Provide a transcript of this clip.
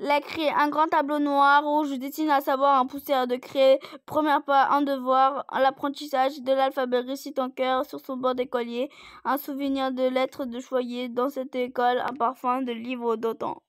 La crée un grand tableau noir où je dessine à savoir un poussière de créer, première pas, un devoir, l'apprentissage de l'alphabet récite en cœur sur son bord d'écolier. Un souvenir de lettres de choyer dans cette école, un parfum de livres d'autant.